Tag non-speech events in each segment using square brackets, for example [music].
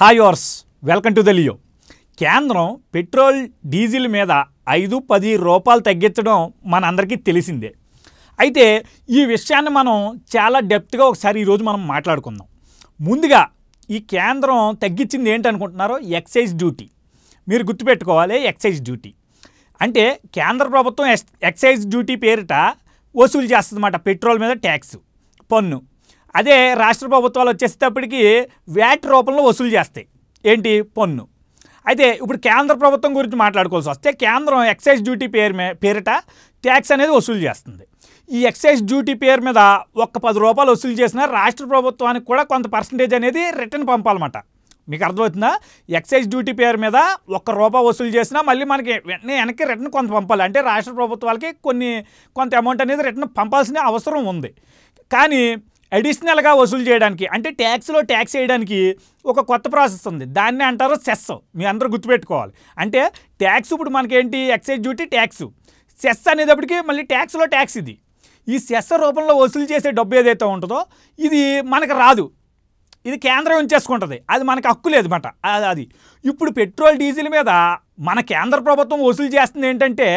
hi ఆర్స్ welcome to the కేంద్రం petrol diesel మీద ఐదు పది రూపాయలు తగ్గించడం మనందరికీ తెలిసిందే అయితే ఈ విషయాన్ని మనం చాలా డెప్త్గా ఒకసారి ఈరోజు మనం మాట్లాడుకుందాం ముందుగా ఈ కేంద్రం తగ్గించింది ఏంటనుకుంటున్నారో ఎక్సైజ్ డ్యూటీ మీరు గుర్తుపెట్టుకోవాలి ఎక్సైజ్ డ్యూటీ అంటే కేంద్ర ప్రభుత్వం ఎక్సైజ్ డ్యూటీ పేరిట వసూలు చేస్తుందన్నమాట పెట్రోల్ మీద ట్యాక్స్ పన్ను అదే రాష్ట్ర ప్రభుత్వాలు వచ్చేసేటప్పటికీ వ్యాట్ రూపంలో వసూలు చేస్తాయి ఏంటి పన్ను అయితే ఇప్పుడు కేంద్ర ప్రభుత్వం గురించి మాట్లాడుకోవాల్సి వస్తే కేంద్రం ఎక్సైజ్ డ్యూటీ పేరు పేరిట ట్యాక్స్ అనేది వసూలు చేస్తుంది ఈ ఎక్సైజ్ డ్యూటీ పేరు మీద ఒక్క పది రూపాయలు వసూలు చేసినా రాష్ట్ర ప్రభుత్వానికి కూడా కొంత పర్సంటేజ్ అనేది రిటర్న్ పంపాలన్నమాట మీకు అర్థమవుతుందా ఎక్సైజ్ డ్యూటీ పేరు మీద ఒక్క రూపాయి వసూలు చేసినా మళ్ళీ మనకి వెంటనే వెనక్కి రిటర్న్ కొంత పంపాలి అంటే రాష్ట్ర ప్రభుత్వాలకి కొన్ని కొంత అమౌంట్ అనేది రిటర్న్ పంపాల్సిన అవసరం ఉంది కానీ అడిషనల్గా వసూలు చేయడానికి అంటే ట్యాక్స్లో ట్యాక్స్ వేయడానికి ఒక కొత్త ప్రాసెస్ ఉంది దాన్ని అంటారు సెస్ మీ అందరూ గుర్తుపెట్టుకోవాలి అంటే ట్యాక్స్ ఇప్పుడు మనకేంటి ఎక్సైజ్ డ్యూటీ ట్యాక్స్ సెస్ అనేటప్పటికీ మళ్ళీ ట్యాక్స్లో ట్యాక్స్ ఇది ఈ సెస్ రూపంలో వసూలు చేసే డబ్బు ఏదైతే ఉంటుందో ఇది మనకు రాదు ఇది కేంద్రం ఉంచేసుకుంటుంది అది మనకు హక్కు లేదన్నమాట అది ఇప్పుడు పెట్రోల్ డీజిల్ మీద మన కేంద్ర ప్రభుత్వం వసూలు చేస్తుంది ఏంటంటే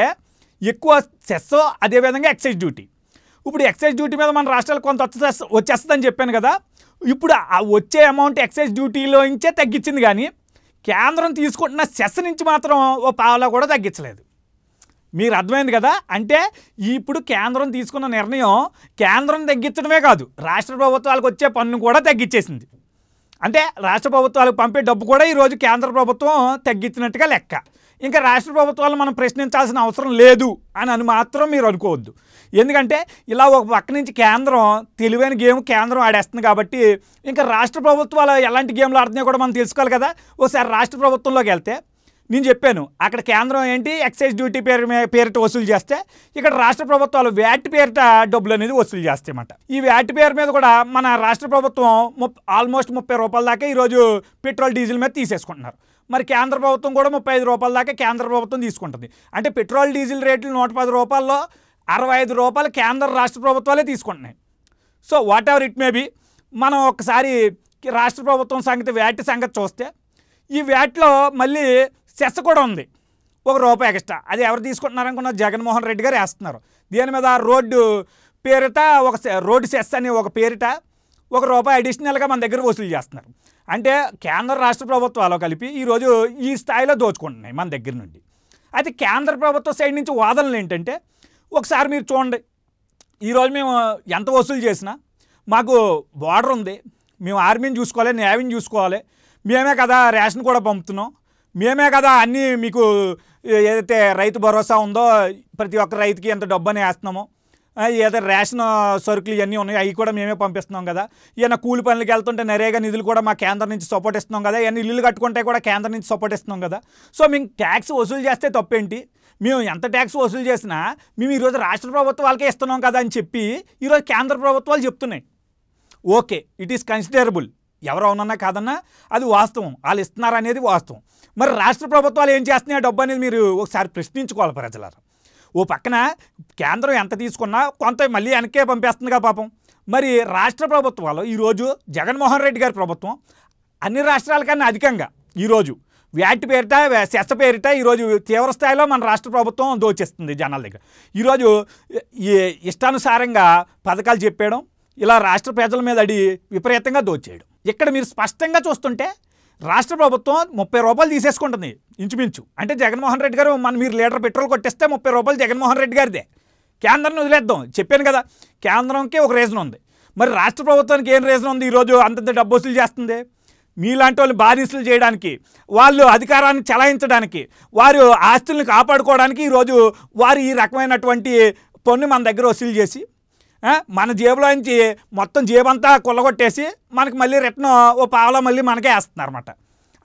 ఎక్కువ సెస్ అదేవిధంగా ఎక్సైజ్ డ్యూటీ ఇప్పుడు ఎక్సైజ్ డ్యూటీ మీద మన రాష్ట్రాలకు కొంత వచ్చేస్తుందని చెప్పాను కదా ఇప్పుడు ఆ వచ్చే అమౌంట్ ఎక్సైజ్ డ్యూటీలో నుంచే తగ్గించింది కానీ కేంద్రం తీసుకుంటున్న సెస్ నుంచి మాత్రం ఓ పావులా కూడా తగ్గించలేదు మీరు అర్థమైంది కదా అంటే ఇప్పుడు కేంద్రం తీసుకున్న నిర్ణయం కేంద్రం తగ్గించడమే కాదు రాష్ట్ర ప్రభుత్వాలకు వచ్చే పన్ను కూడా తగ్గించేసింది అంటే రాష్ట్ర ప్రభుత్వాలకు పంపే డబ్బు కూడా ఈరోజు కేంద్ర ప్రభుత్వం తగ్గించినట్టుగా లెక్క ఇంకా రాష్ట్ర ప్రభుత్వాలను మనం ప్రశ్నించాల్సిన అవసరం లేదు అని అని మాత్రం మీరు అనుకోవద్దు ఎందుకంటే ఇలా ఒక పక్క నుంచి కేంద్రం తెలివైన గేమ్ కేంద్రం ఆడేస్తుంది కాబట్టి ఇంకా రాష్ట్ర ప్రభుత్వాలు ఎలాంటి గేమ్లు ఆడుతున్నాయో కూడా మనం తెలుసుకోవాలి కదా ఒకసారి రాష్ట్ర ప్రభుత్వంలోకి వెళ్తే నేను చెప్పాను అక్కడ కేంద్రం ఏంటి ఎక్సైజ్ డ్యూటీ పేరు పేరిట వసూలు చేస్తే ఇక్కడ రాష్ట్ర ప్రభుత్వాలు వ్యాట్ పేరిట డబ్బులు అనేది వసూలు చేస్తాయన్నమాట ఈ వ్యాట్ పేరు మీద కూడా మన రాష్ట్ర ప్రభుత్వం ఆల్మోస్ట్ ముప్పై రూపాయల దాకా ఈరోజు పెట్రోల్ డీజిల్ మీద తీసేసుకుంటున్నారు మరి కేంద్ర ప్రభుత్వం కూడా ముప్పై ఐదు రూపాయల దాకా కేంద్ర ప్రభుత్వం తీసుకుంటుంది అంటే పెట్రోల్ డీజిల్ రేట్లు నూట పది రూపాయల్లో అరవై ఐదు రూపాయలు కేంద్ర రాష్ట్ర ప్రభుత్వాలే తీసుకుంటున్నాయి so whatever it may be మనం ఒకసారి రాష్ట్ర ప్రభుత్వం సంగతి వ్యాట్ సంగతి చూస్తే ఈ వ్యాట్లో మళ్ళీ సెస్ కూడా ఉంది ఒక రూపాయి ఎక్స్ట్రా అది ఎవరు తీసుకుంటున్నారనుకున్న జగన్మోహన్ రెడ్డి గారు వేస్తున్నారు దీని మీద రోడ్డు పేరిట ఒక రోడ్డు సెస్ అని ఒక పేరిట ఒక రూపాయి అడిషనల్గా మన దగ్గర వసూలు చేస్తున్నారు అంటే కేంద్ర రాష్ట్ర ప్రభుత్వాలు కలిపి ఈరోజు ఈ స్థాయిలో దోచుకుంటున్నాయి మన దగ్గర నుండి అయితే కేంద్ర ప్రభుత్వ సైడ్ నుంచి వాదనలు ఏంటంటే ఒకసారి మీరు చూడండి ఈరోజు మేము ఎంత వసూలు చేసినా మాకు బార్డర్ ఉంది మేము ఆర్మీని చూసుకోవాలి నేవీని చూసుకోవాలి మేమే కదా రేషన్ కూడా పంపుతున్నాం మేమే కదా అన్నీ మీకు ఏదైతే రైతు భరోసా ఉందో ప్రతి ఒక్క రైతుకి ఎంత డబ్బు అని వేస్తున్నామో ఏదో రేషన్ సరుకులు ఇవన్నీ ఉన్నాయి అవి కూడా మేమే పంపిస్తున్నాం కదా ఈయన కూలి పనులకు వెళ్తుంటే నరేగా నిధులు కూడా మా కేంద్రం నుంచి సపోర్ట్ ఇస్తున్నాం కదా ఏమైనా ఇల్లు కట్టుకుంటే కూడా కేంద్రం నుంచి సపోర్ట్ ఇస్తున్నాం కదా సో మేము ట్యాక్స్ వసూలు చేస్తే తప్పేంటి మేము ఎంత ట్యాక్స్ వసూలు చేసినా మేము ఈరోజు రాష్ట్ర ప్రభుత్వాలకే ఇస్తున్నాం కదా అని చెప్పి ఈరోజు కేంద్ర ప్రభుత్వాలు చెప్తున్నాయి ఓకే ఇట్ ఈస్ కన్సిడరబుల్ ఎవరు అవునన్నా కాదన్నా అది వాస్తవం వాళ్ళు ఇస్తున్నారనేది వాస్తవం మరి రాష్ట్ర ప్రభుత్వాలు ఏం చేస్తున్నాయి డబ్బు అనేది మీరు ఒకసారి ప్రశ్నించుకోవాలి ప్రజలారా ఓ పక్కన కేంద్రం ఎంత తీసుకున్నా కొంత మళ్ళీ వెనకే పంపేస్తుందిగా పాపం మరి రాష్ట్ర ప్రభుత్వాలు ఈరోజు జగన్మోహన్ రెడ్డి గారి ప్రభుత్వం అన్ని రాష్ట్రాల కన్నా అధికంగా ఈరోజు వ్యాటి పేరిట సెస్ పేరిట ఈరోజు తీవ్ర స్థాయిలో మన రాష్ట్ర ప్రభుత్వం దోచేస్తుంది జనాల దగ్గర ఈరోజు ఇష్టానుసారంగా పథకాలు చెప్పేయడం ఇలా రాష్ట్ర ప్రజల మీద అడి విపరీతంగా దోచేయడం ఇక్కడ మీరు స్పష్టంగా చూస్తుంటే రాష్ట్ర ప్రభుత్వం ముప్పై రూపాయలు తీసేసుకుంటుంది ఇంచుమించు అంటే జగన్మోహన్ రెడ్డి గారు మన మీరు లీటర్ పెట్రోల్ కొట్టిస్తే ముప్పై రూపాయలు జగన్మోహన్ రెడ్డి గారిదే కేంద్రాన్ని వదిలేద్దాం చెప్పాను కదా కేంద్రంకి ఒక రీజన్ ఉంది మరి రాష్ట్ర ప్రభుత్వానికి ఏం రీజన్ ఉంది ఈరోజు అంతంత డబ్బు వసూలు చేస్తుంది మీలాంటి వాళ్ళని బాధితులు చేయడానికి వాళ్ళు అధికారాన్ని చలాయించడానికి వారు ఆస్తుల్ని కాపాడుకోవడానికి ఈరోజు వారు ఈ రకమైనటువంటి పన్ను మన దగ్గర వసూలు చేసి మన జేబులో నుంచి మొత్తం జేబంతా కొల్లగొట్టేసి మనకి మళ్ళీ రిటర్న్ ఓ పావులో మళ్ళీ మనకే వేస్తున్నారు అనమాట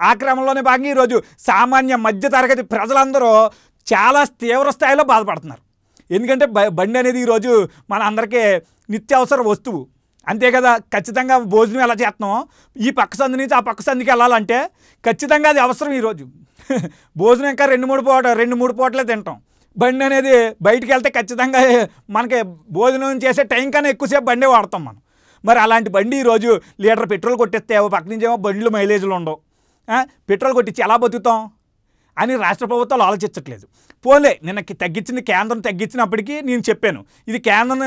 ఆ క్రమంలోనే భాగంగా ఈరోజు సామాన్య మధ్యతరగతి ప్రజలందరూ చాలా తీవ్ర స్థాయిలో బాధపడుతున్నారు ఎందుకంటే బండి అనేది ఈరోజు మన అందరికీ నిత్యావసర వస్తువు అంతే కదా ఖచ్చితంగా భోజనం ఎలా చేస్తున్నాం ఈ పక్క సందు నుంచి ఆ పక్క సందుకి వెళ్ళాలంటే ఖచ్చితంగా అది అవసరం ఈరోజు [laughs] భోజనం ఇంకా రెండు మూడు పూట రెండు మూడు పూటలే తింటాం బండి అనేది బయటికి వెళ్తే ఖచ్చితంగా మనకి భోజనం చేసే టైం కన్నా ఎక్కువసేపు బండే వాడతాం మనం మరి అలాంటి బండి ఈరోజు లీటర్ పెట్రోల్ కొట్టేస్తే పక్క నుంచేమో బండ్లు మైలేజ్లు ఉండవు పెట్రోల్ కొట్టించి ఎలా బతుకుతాం అని రాష్ట్ర ప్రభుత్వాలు ఆలోచించట్లేదు పోలే నిన్న తగ్గించింది కేంద్రం తగ్గించినప్పటికీ నేను చెప్పాను ఇది కేంద్రం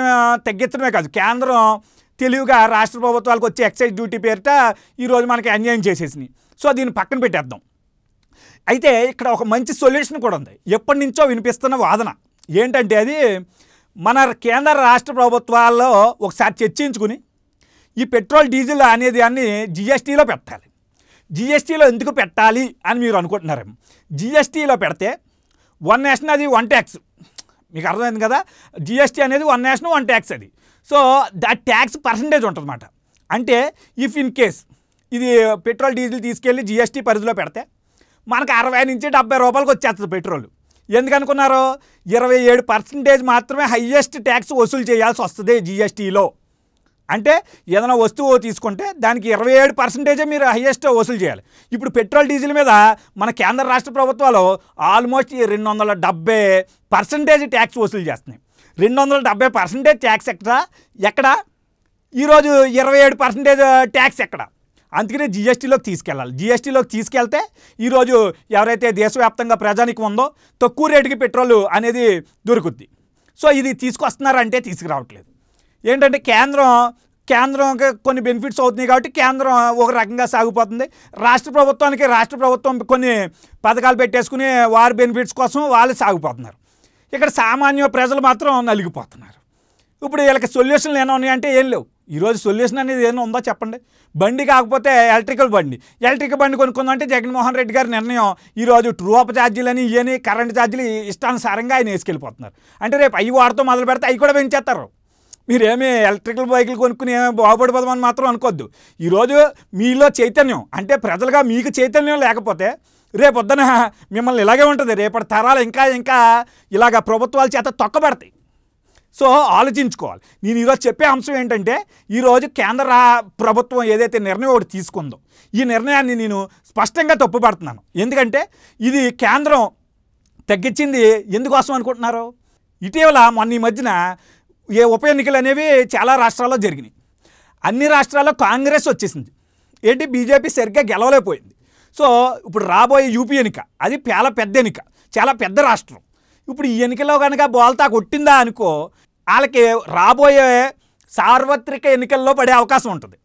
తగ్గించడమే కాదు కేంద్రం తెలివిగా రాష్ట్ర ప్రభుత్వాలకు వచ్చే ఎక్సైజ్ డ్యూటీ పేరిట ఈరోజు మనకి అన్యాయం చేసేసింది సో దీన్ని పక్కన పెట్టేద్దాం అయితే ఇక్కడ ఒక మంచి సొల్యూషన్ కూడా ఉంది ఎప్పటి నుంచో వినిపిస్తున్న వాదన ఏంటంటే అది మన కేంద్ర రాష్ట్ర ప్రభుత్వాల్లో ఒకసారి చర్చించుకుని ఈ పెట్రోల్ డీజిల్ అనేది అన్నీ జిఎస్టీలో పెట్టాలి జిఎస్టీలో ఎందుకు పెట్టాలి అని మీరు అనుకుంటున్నారేమో జిఎస్టీలో పెడితే వన్ నేషన్ అది వన్ ట్యాక్స్ మీకు అర్థమైంది కదా జిఎస్టీ అనేది వన్ నేషన్ వన్ ట్యాక్స్ అది సో దా ట్యాక్స్ పర్సంటేజ్ ఉంటుందన్నమాట అంటే ఇఫ్ ఇన్ కేస్ ఇది పెట్రోల్ డీజిల్ తీసుకెళ్ళి జిఎస్టీ పరిధిలో పెడితే మనకు అరవై నుంచి డెబ్బై రూపాయలకు వచ్చేస్తుంది పెట్రోల్ ఎందుకనుకున్నారు ఇరవై ఏడు పర్సంటేజ్ మాత్రమే హయ్యెస్ట్ ట్యాక్స్ వసూలు చేయాల్సి వస్తుంది జిఎస్టీలో అంటే ఏదైనా వస్తువు తీసుకుంటే దానికి ఇరవై ఏడు పర్సెంటేజే మీరు హయ్యెస్ట్ వసూలు చేయాలి ఇప్పుడు పెట్రోల్ డీజిల్ మీద మన కేంద్ర రాష్ట్ర ప్రభుత్వాలు ఆల్మోస్ట్ రెండు వందల డెబ్బై పర్సెంటేజ్ ట్యాక్స్ వసూలు చేస్తున్నాయి రెండు వందల డెబ్బై పర్సెంటేజ్ ట్యాక్స్ ఎక్కడ ఎక్కడ ఈరోజు ఇరవై ఏడు పర్సెంటేజ్ ట్యాక్స్ ఎక్కడ అందుకనే జిఎస్టీలోకి తీసుకెళ్ళాలి జిఎస్టీలోకి తీసుకెళ్తే ఈరోజు ఎవరైతే దేశవ్యాప్తంగా ప్రజానికి ఉందో తక్కువ రేటుకి పెట్రోల్ అనేది దొరుకుద్ది సో ఇది తీసుకొస్తున్నారంటే తీసుకురావట్లేదు ఏంటంటే కేంద్రం కేంద్రం కొన్ని బెనిఫిట్స్ అవుతున్నాయి కాబట్టి కేంద్రం ఒక రకంగా సాగిపోతుంది రాష్ట్ర ప్రభుత్వానికి రాష్ట్ర ప్రభుత్వం కొన్ని పథకాలు పెట్టేసుకుని వారి బెనిఫిట్స్ కోసం వాళ్ళు సాగిపోతున్నారు ఇక్కడ సామాన్య ప్రజలు మాత్రం నలిగిపోతున్నారు ఇప్పుడు వీళ్ళకి సొల్యూషన్లు ఏమైనా ఉన్నాయంటే ఏం లేవు ఈరోజు సొల్యూషన్ అనేది ఏమైనా ఉందో చెప్పండి బండి కాకపోతే ఎలక్ట్రికల్ బండి ఎలక్ట్రికల్ బండి కొనుక్కుందంటే జగన్మోహన్ రెడ్డి గారి నిర్ణయం ఈరోజు ట్రూఅప్ అని ఇవని కరెంట్ ఛార్జీలు ఇష్టానుసారంగా ఆయన వేసుకెళ్ళిపోతున్నారు అంటే రేపు అవి వాడుతూ మొదలు పెడితే అవి కూడా పెంచేస్తారు మీరేమీ ఎలక్ట్రికల్ బైకులు కొనుక్కుని ఏమి బాగుపడిపోదామని మాత్రం అనుకోవద్దు ఈరోజు మీలో చైతన్యం అంటే ప్రజలుగా మీకు చైతన్యం లేకపోతే రేపు వద్దన మిమ్మల్ని ఇలాగే ఉంటుంది రేపటి తరాలు ఇంకా ఇంకా ఇలాగ ప్రభుత్వాల చేత తొక్కబడతాయి సో ఆలోచించుకోవాలి నేను ఈరోజు చెప్పే అంశం ఏంటంటే ఈరోజు కేంద్ర ప్రభుత్వం ఏదైతే నిర్ణయం ఒకటి తీసుకుందో ఈ నిర్ణయాన్ని నేను స్పష్టంగా తప్పుపడుతున్నాను ఎందుకంటే ఇది కేంద్రం తగ్గించింది ఎందుకోసం అనుకుంటున్నారు ఇటీవల మొన్న ఈ మధ్యన ఏ ఉప ఎన్నికలు అనేవి చాలా రాష్ట్రాల్లో జరిగినాయి అన్ని రాష్ట్రాల్లో కాంగ్రెస్ వచ్చేసింది ఏంటి బీజేపీ సరిగ్గా గెలవలేకపోయింది సో ఇప్పుడు రాబోయే యూపీ ఎన్నిక అది చాలా పెద్ద ఎన్నిక చాలా పెద్ద రాష్ట్రం ఇప్పుడు ఈ ఎన్నికలో కనుక బోల్తా కొట్టిందా అనుకో వాళ్ళకి రాబోయే సార్వత్రిక ఎన్నికల్లో పడే అవకాశం ఉంటుంది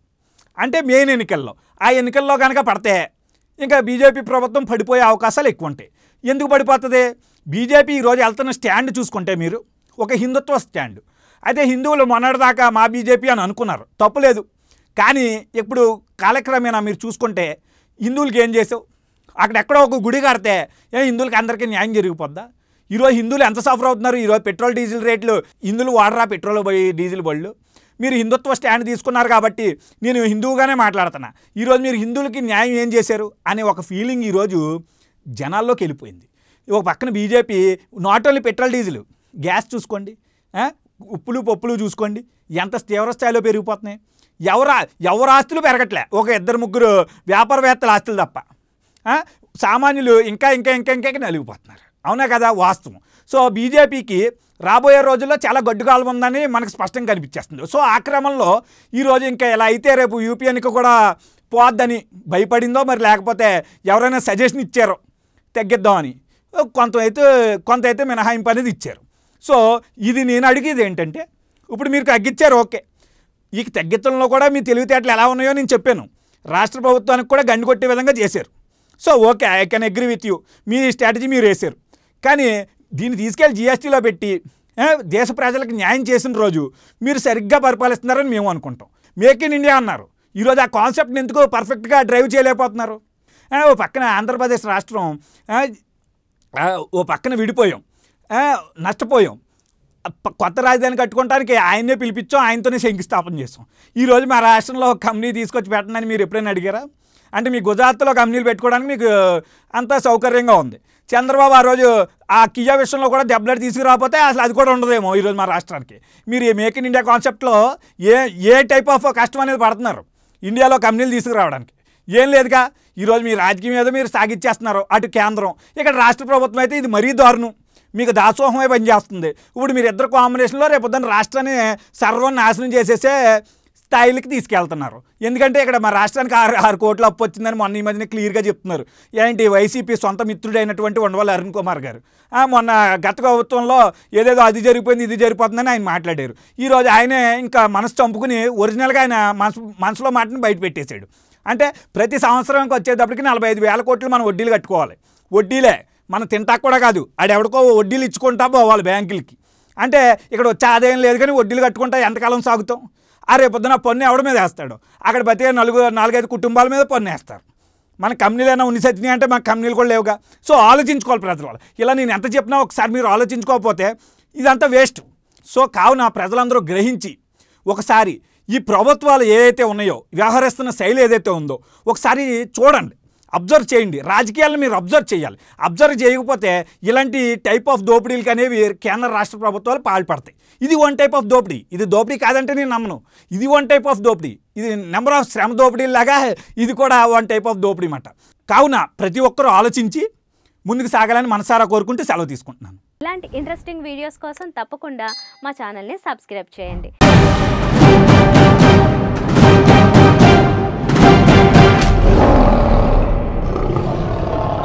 అంటే మెయిన్ ఎన్నికల్లో ఆ ఎన్నికల్లో కనుక పడితే ఇంకా బీజేపీ ప్రభుత్వం పడిపోయే అవకాశాలు ఎక్కువ ఉంటాయి ఎందుకు పడిపోతుంది బీజేపీ ఈరోజు వెళ్తున్న స్టాండ్ చూసుకుంటే మీరు ఒక హిందుత్వ స్టాండ్ అయితే హిందువులు మొన్నటిదాకా మా బీజేపీ అని అనుకున్నారు తప్పులేదు కానీ ఇప్పుడు కాలక్రమేణా మీరు చూసుకుంటే హిందువులకి ఏం చేసావు అక్కడెక్కడో ఒక గుడి కడితే ఏ హిందువులకి అందరికీ న్యాయం జరిగిపోద్దా ఈరోజు హిందువులు ఎంత సఫర్ అవుతున్నారు ఈరోజు పెట్రోల్ డీజిల్ రేట్లు హిందువులు వాడరా పెట్రోల్ డీజిల్ బళ్ళు మీరు హిందుత్వ స్టాండ్ తీసుకున్నారు కాబట్టి నేను హిందువుగానే మాట్లాడుతున్నా ఈరోజు మీరు హిందువులకి న్యాయం ఏం చేశారు అనే ఒక ఫీలింగ్ ఈరోజు జనాల్లోకి వెళ్ళిపోయింది ఒక పక్కన BJP not only petrol diesel gas చూసుకోండి ఉప్పులు పప్పులు చూసుకోండి ఎంత తీవ్ర స్థాయిలో పెరిగిపోతున్నాయి ఎవరు ఎవరు ఆస్తులు పెరగట్లే ఒక ఇద్దరు ముగ్గురు వ్యాపారవేత్తల ఆస్తులు తప్ప సామాన్యులు ఇంకా ఇంకా ఇంకా ఇంకా నలిగిపోతున్నారు అవునా కదా వాస్తవం సో బీజేపీకి రాబోయే రోజుల్లో చాలా గడ్డుకాలం ఉందని మనకు స్పష్టంగా కనిపించేస్తుంది సో ఆ క్రమంలో ఈరోజు ఇంకా ఇలా అయితే రేపు యూపీఎన్కి కూడా పోద్దని భయపడిందో మరి లేకపోతే ఎవరైనా సజెషన్ ఇచ్చారో తగ్గిద్దామని కొంత అయితే కొంత అయితే మినహాయింపు అనేది ఇచ్చారు సో ఇది నేను అడిగేది ఏంటంటే ఇప్పుడు మీరు తగ్గించారు ఓకే ఈ తగ్గించడంలో కూడా మీ తెలివితేటలు ఎలా ఉన్నాయో నేను చెప్పాను రాష్ట్ర ప్రభుత్వానికి కూడా గండి కొట్టే విధంగా చేశారు so okay I can agree with you మీ స్ట్రాటజీ మీరు వేశారు కానీ దీన్ని తీసుకెళ్ళి జిఎస్టీలో పెట్టి దేశ ప్రజలకు న్యాయం చేసిన రోజు మీరు సరిగ్గా పరిపాలిస్తున్నారని మేము అనుకుంటాం మేక్ ఇన్ ఇండియా అన్నారు ఈరోజు ఆ కాన్సెప్ట్ని ఎందుకు పర్ఫెక్ట్గా డ్రైవ్ చేయలేకపోతున్నారు ఓ పక్కన ఆంధ్రప్రదేశ్ రాష్ట్రం ఓ పక్కన విడిపోయాం నష్టపోయాం కొత్త రాజధాని కట్టుకోవడానికి ఆయన్నే పిలిపించాం ఆయనతోనే శంకుస్థాపన చేసాం ఈరోజు మా రాష్ట్రంలో ఒక కంపెనీ తీసుకొచ్చి పెట్టనని మీరు ఎప్పుడైనా అడిగారా అంటే మీ గుజరాత్లో కంపెనీలు పెట్టుకోవడానికి మీకు అంత సౌకర్యంగా ఉంది చంద్రబాబు ఆ రోజు ఆ కియా విషయంలో కూడా దెబ్బలాడి తీసుకురాకపోతే అసలు అది కూడా ఉండదేమో ఈరోజు మా రాష్ట్రానికి మీరు ఈ మేక్ ఇన్ ఇండియా కాన్సెప్ట్లో ఏ ఏ టైప్ ఆఫ్ కష్టం అనేది పడుతున్నారు ఇండియాలో కంపెనీలు తీసుకురావడానికి ఏం లేదుగా ఈరోజు మీ రాజకీయం మీద మీరు సాగిచ్చేస్తున్నారు అటు కేంద్రం ఇక్కడ రాష్ట్ర ప్రభుత్వం అయితే ఇది మరీ దారుణం మీకు దాసోహమే పనిచేస్తుంది ఇప్పుడు మీరు ఇద్దరు కాంబినేషన్లో రేపొద్దున రాష్ట్రాన్ని సర్వనాశనం చేసేసే స్థాయిలకి తీసుకెళ్తున్నారు ఎందుకంటే ఇక్కడ మా రాష్ట్రానికి ఆరు ఆరు కోట్లు అప్పు వచ్చిందని మొన్న ఈ మధ్యన క్లియర్గా చెప్తున్నారు ఏంటి వైసీపీ సొంత మిత్రుడైనటువంటి ఉండవల్లి అరుణ్ కుమార్ గారు మొన్న గత ప్రభుత్వంలో ఏదేదో అది జరిగిపోయింది ఇది జరిగిపోతుందని ఆయన మాట్లాడారు ఈరోజు ఆయనే ఇంకా మనసు చంపుకుని ఒరిజినల్గా ఆయన మనసు మనసులో మాటను బయట పెట్టేశాడు అంటే ప్రతి సంవత్సరానికి వచ్చేటప్పటికి నలభై ఐదు వేల కోట్లు మనం వడ్డీలు కట్టుకోవాలి వడ్డీలే మనం తింటాక కూడా కాదు ఆడెవడికో వడ్డీలు ఇచ్చుకుంటా పోవాలి బ్యాంకులకి అంటే ఇక్కడ వచ్చే ఆదాయం లేదు కానీ వడ్డీలు కట్టుకుంటా ఎంతకాలం సాగుతాం ఆ రేపు పొద్దున పన్ను ఎవడ మీద వేస్తాడు అక్కడ బతికే నలుగు నాలుగైదు కుటుంబాల మీద పన్ను వేస్తారు మన అయినా ఉన్ని సచ్చినాయి అంటే మన కంపెనీలు కూడా లేవుగా సో ఆలోచించుకోవాలి ప్రజలు ఇలా నేను ఎంత చెప్పినా ఒకసారి మీరు ఆలోచించుకోకపోతే ఇదంతా వేస్ట్ సో కావున ప్రజలందరూ గ్రహించి ఒకసారి ఈ ప్రభుత్వాలు ఏదైతే ఉన్నాయో వ్యవహరిస్తున్న శైలి ఏదైతే ఉందో ఒకసారి చూడండి అబ్జర్వ్ చేయండి రాజకీయాలను మీరు అబ్జర్వ్ చేయాలి అబ్జర్వ్ చేయకపోతే ఇలాంటి టైప్ ఆఫ్ దోపిడీలకు అనేవి కేంద్ర రాష్ట్ర ప్రభుత్వాలు పాల్పడతాయి ఇది వన్ టైప్ ఆఫ్ దోపిడీ ఇది దోపిడీ కాదంటే నేను నమ్మను ఇది వన్ టైప్ ఆఫ్ దోపిడీ ఇది నెంబర్ ఆఫ్ శ్రమ దోపిడీలాగా ఇది కూడా వన్ టైప్ ఆఫ్ దోపిడీ అన్నమాట కావున ప్రతి ఒక్కరూ ఆలోచించి ముందుకు సాగాలని మనసారా కోరుకుంటూ సెలవు తీసుకుంటున్నాను ఇలాంటి ఇంట్రెస్టింగ్ వీడియోస్ కోసం తప్పకుండా మా ఛానల్ని సబ్స్క్రైబ్ చేయండి